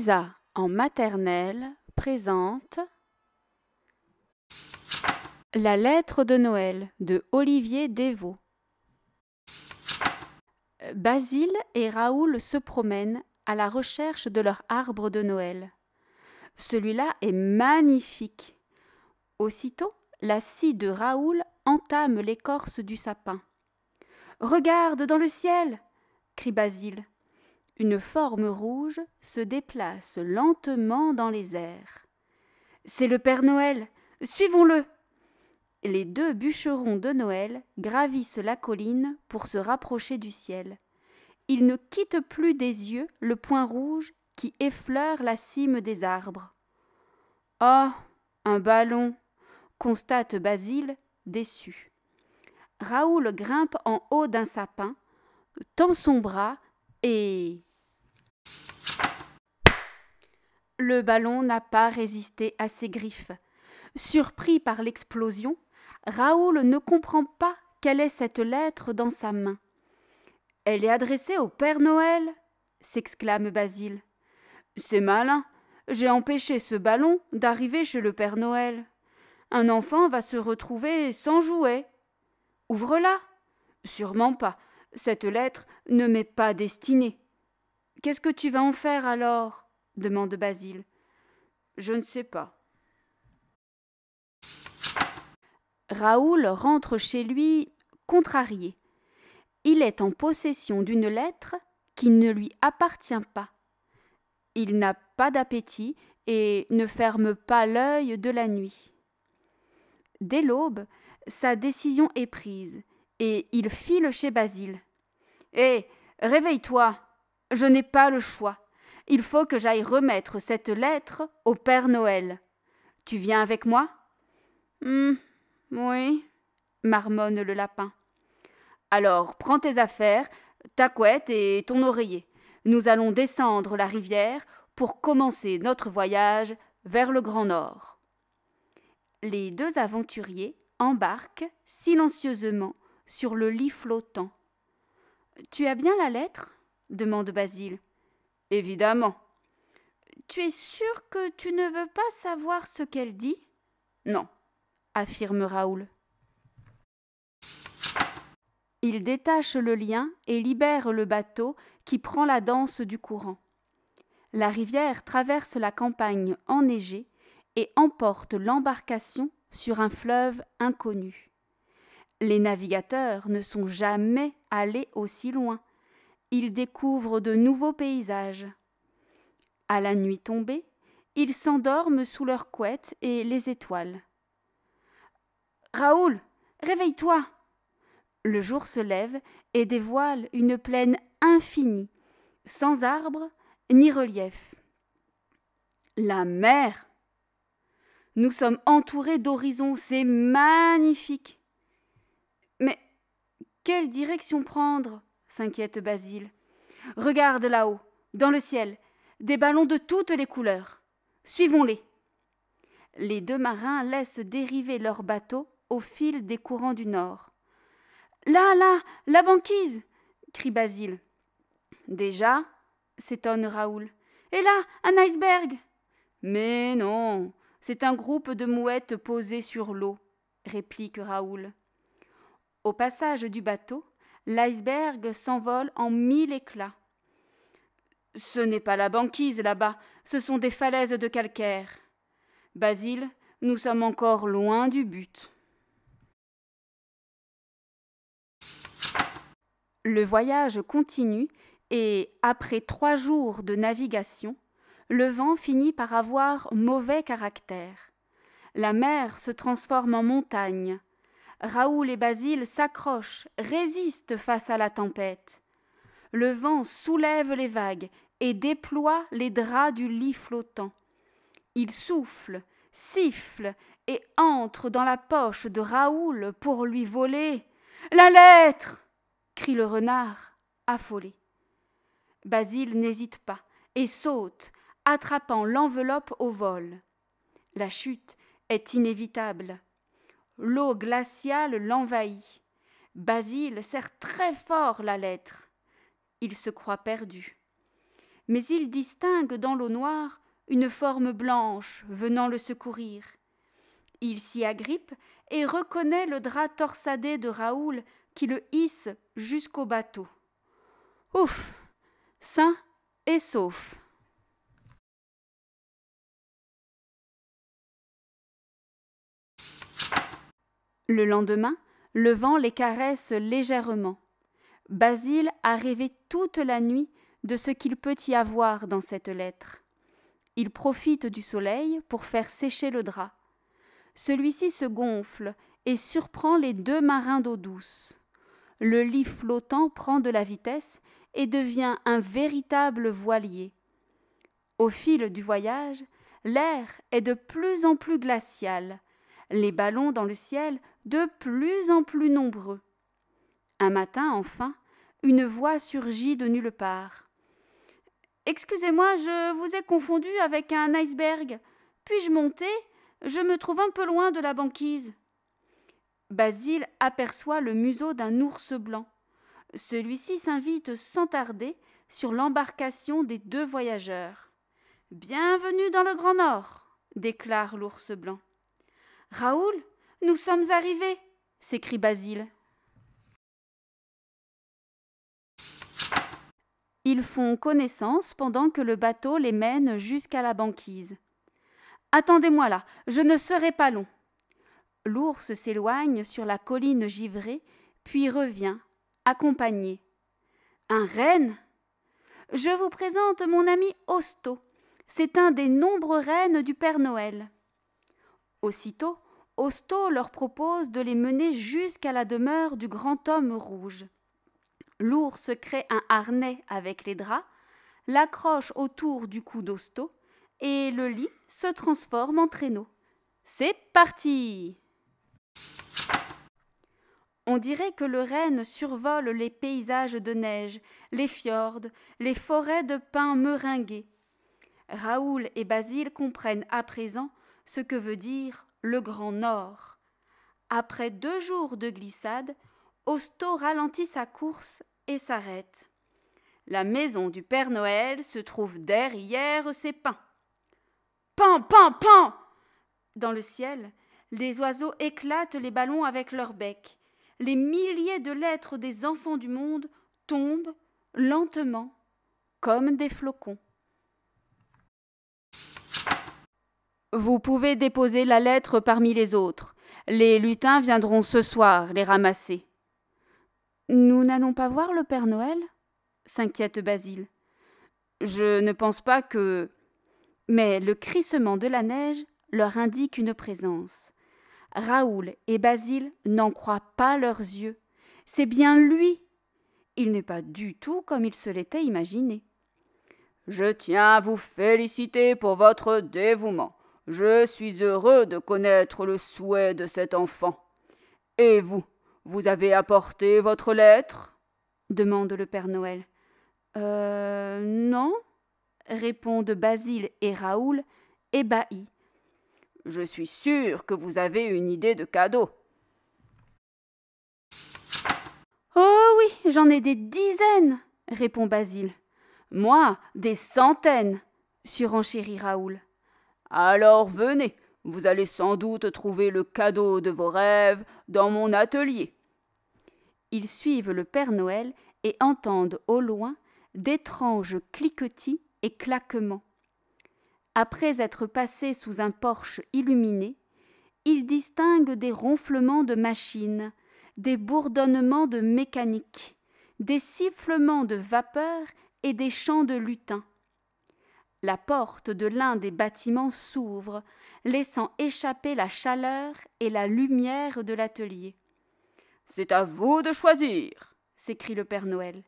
Lisa en maternelle présente La lettre de Noël de Olivier Dévaux. Basile et Raoul se promènent à la recherche de leur arbre de Noël. Celui-là est magnifique. Aussitôt, la scie de Raoul entame l'écorce du sapin. Regarde dans le ciel crie Basile une forme rouge se déplace lentement dans les airs. C'est le Père Noël. Suivons-le. Les deux bûcherons de Noël gravissent la colline pour se rapprocher du ciel. Ils ne quittent plus des yeux le point rouge qui effleure la cime des arbres. Ah. Oh, un ballon. constate Basile, déçu. Raoul grimpe en haut d'un sapin, tend son bras et le ballon n'a pas résisté à ses griffes. Surpris par l'explosion, Raoul ne comprend pas quelle est cette lettre dans sa main. Elle est adressée au Père Noël, s'exclame Basile. C'est malin. J'ai empêché ce ballon d'arriver chez le Père Noël. Un enfant va se retrouver sans jouet. Ouvre-la. Sûrement pas. Cette lettre ne m'est pas destinée. Qu'est-ce que tu vas en faire alors demande Basile. Je ne sais pas. Raoul rentre chez lui contrarié. Il est en possession d'une lettre qui ne lui appartient pas. Il n'a pas d'appétit et ne ferme pas l'œil de la nuit. Dès l'aube, sa décision est prise et il file chez Basile. Eh, Hé, réveille-toi je n'ai pas le choix. Il faut que j'aille remettre cette lettre au Père Noël. Tu viens avec moi Hum, Oui, marmonne le lapin. Alors prends tes affaires, ta couette et ton oreiller. Nous allons descendre la rivière pour commencer notre voyage vers le Grand Nord. Les deux aventuriers embarquent silencieusement sur le lit flottant. Tu as bien la lettre demande Basile. Évidemment. Tu es sûr que tu ne veux pas savoir ce qu'elle dit Non, affirme Raoul. Il détache le lien et libère le bateau qui prend la danse du courant. La rivière traverse la campagne enneigée et emporte l'embarcation sur un fleuve inconnu. Les navigateurs ne sont jamais allés aussi loin, ils découvrent de nouveaux paysages. À la nuit tombée, ils s'endorment sous leurs couettes et les étoiles. Raoul, réveille-toi Le jour se lève et dévoile une plaine infinie, sans arbres ni relief. La mer Nous sommes entourés d'horizons, c'est magnifique Mais quelle direction prendre s'inquiète Basile. Regarde là-haut, dans le ciel, des ballons de toutes les couleurs. Suivons-les. Les deux marins laissent dériver leur bateau au fil des courants du nord. Là, là, la banquise crie Basile. Déjà s'étonne Raoul. Et là, un iceberg Mais non, c'est un groupe de mouettes posées sur l'eau, réplique Raoul. Au passage du bateau, l'iceberg s'envole en mille éclats. Ce n'est pas la banquise là-bas, ce sont des falaises de calcaire. Basile, nous sommes encore loin du but. Le voyage continue et, après trois jours de navigation, le vent finit par avoir mauvais caractère. La mer se transforme en montagne, Raoul et Basile s'accrochent, résistent face à la tempête. Le vent soulève les vagues et déploie les draps du lit flottant. Il souffle, siffle et entre dans la poche de Raoul pour lui voler. La lettre crie le renard, affolé. Basile n'hésite pas et saute, attrapant l'enveloppe au vol. La chute est inévitable. L'eau glaciale l'envahit. Basile serre très fort la lettre. Il se croit perdu. Mais il distingue dans l'eau noire une forme blanche venant le secourir. Il s'y agrippe et reconnaît le drap torsadé de Raoul qui le hisse jusqu'au bateau. Ouf. Sain et sauf. Le lendemain, le vent les caresse légèrement. Basile a rêvé toute la nuit de ce qu'il peut y avoir dans cette lettre. Il profite du soleil pour faire sécher le drap. Celui-ci se gonfle et surprend les deux marins d'eau douce. Le lit flottant prend de la vitesse et devient un véritable voilier. Au fil du voyage, l'air est de plus en plus glacial les ballons dans le ciel de plus en plus nombreux. Un matin, enfin, une voix surgit de nulle part. Excusez-moi, je vous ai confondu avec un iceberg. Puis-je monter Je me trouve un peu loin de la banquise. Basile aperçoit le museau d'un ours blanc. Celui-ci s'invite sans tarder sur l'embarcation des deux voyageurs. Bienvenue dans le Grand Nord, déclare l'ours blanc. Raoul, nous sommes arrivés s'écrie Basile. Ils font connaissance pendant que le bateau les mène jusqu'à la banquise. Attendez-moi là, je ne serai pas long. L'ours s'éloigne sur la colline givrée, puis revient, accompagné. Un renne Je vous présente mon ami Hosto. C'est un des nombreux rennes du Père Noël. Aussitôt, Hosto leur propose de les mener jusqu'à la demeure du grand homme rouge. L'ours crée un harnais avec les draps, l'accroche autour du cou d'Hosto, et le lit se transforme en traîneau. C'est parti On dirait que le renne survole les paysages de neige, les fjords, les forêts de pins meringués. Raoul et Basile comprennent à présent ce que veut dire le Grand Nord. Après deux jours de glissade, Hosto ralentit sa course et s'arrête. La maison du Père Noël se trouve derrière ses pins. Pan, pan, pan Dans le ciel, les oiseaux éclatent les ballons avec leurs becs. Les milliers de lettres des enfants du monde tombent lentement comme des flocons. Vous pouvez déposer la lettre parmi les autres. Les lutins viendront ce soir les ramasser. Nous n'allons pas voir le Père Noël s'inquiète Basile. Je ne pense pas que. Mais le crissement de la neige leur indique une présence. Raoul et Basile n'en croient pas leurs yeux. C'est bien lui. Il n'est pas du tout comme il se l'était imaginé. Je tiens à vous féliciter pour votre dévouement. Je suis heureux de connaître le souhait de cet enfant. Et vous, vous avez apporté votre lettre demande le Père Noël. Euh. Non répondent Basile et Raoul, ébahis. Je suis sûr que vous avez une idée de cadeau. Oh oui, j'en ai des dizaines, répond Basile. Moi, des centaines, surenchérit Raoul. Alors venez, vous allez sans doute trouver le cadeau de vos rêves dans mon atelier. Ils suivent le Père Noël et entendent au loin d'étranges cliquetis et claquements. Après être passés sous un porche illuminé, ils distinguent des ronflements de machines, des bourdonnements de mécanique, des sifflements de vapeur et des chants de lutins. La porte de l'un des bâtiments s'ouvre, laissant échapper la chaleur et la lumière de l'atelier. C'est à vous de choisir, s'écrie le Père Noël.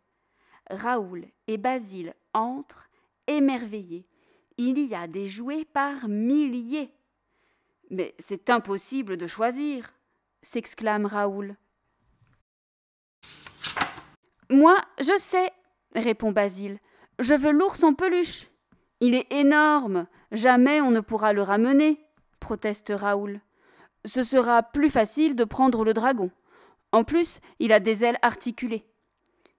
Raoul et Basile entrent, émerveillés. Il y a des jouets par milliers. Mais c'est impossible de choisir, s'exclame Raoul. Moi, je sais, répond Basile. Je veux l'ours en peluche. Il est énorme. Jamais on ne pourra le ramener, proteste Raoul. Ce sera plus facile de prendre le dragon. En plus, il a des ailes articulées.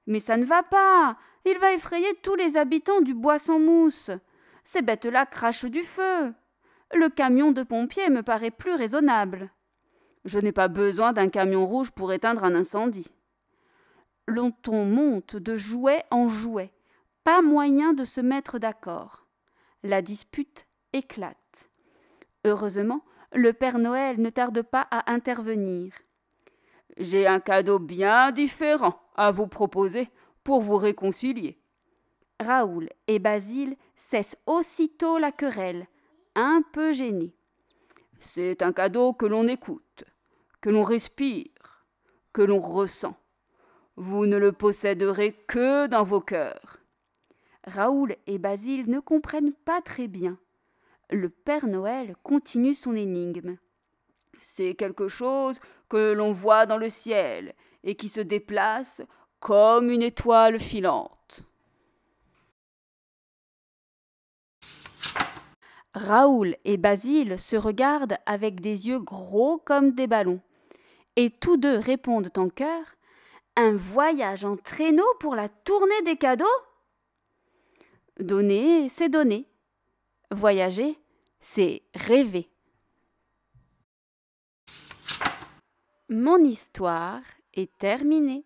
Mais ça ne va pas. Il va effrayer tous les habitants du bois sans mousse. Ces bêtes-là crachent du feu. Le camion de pompiers me paraît plus raisonnable. Je n'ai pas besoin d'un camion rouge pour éteindre un incendie. L'on monte de jouet en jouet. Pas moyen de se mettre d'accord. La dispute éclate. Heureusement, le Père Noël ne tarde pas à intervenir. J'ai un cadeau bien différent à vous proposer pour vous réconcilier. Raoul et Basile cessent aussitôt la querelle, un peu gênés. C'est un cadeau que l'on écoute, que l'on respire, que l'on ressent. Vous ne le posséderez que dans vos cœurs. Raoul et Basile ne comprennent pas très bien. Le Père Noël continue son énigme. C'est quelque chose que l'on voit dans le ciel et qui se déplace comme une étoile filante. Raoul et Basile se regardent avec des yeux gros comme des ballons, et tous deux répondent en chœur Un voyage en traîneau pour la tournée des cadeaux Donner, c'est donner. Voyager, c'est rêver. Mon histoire est terminée.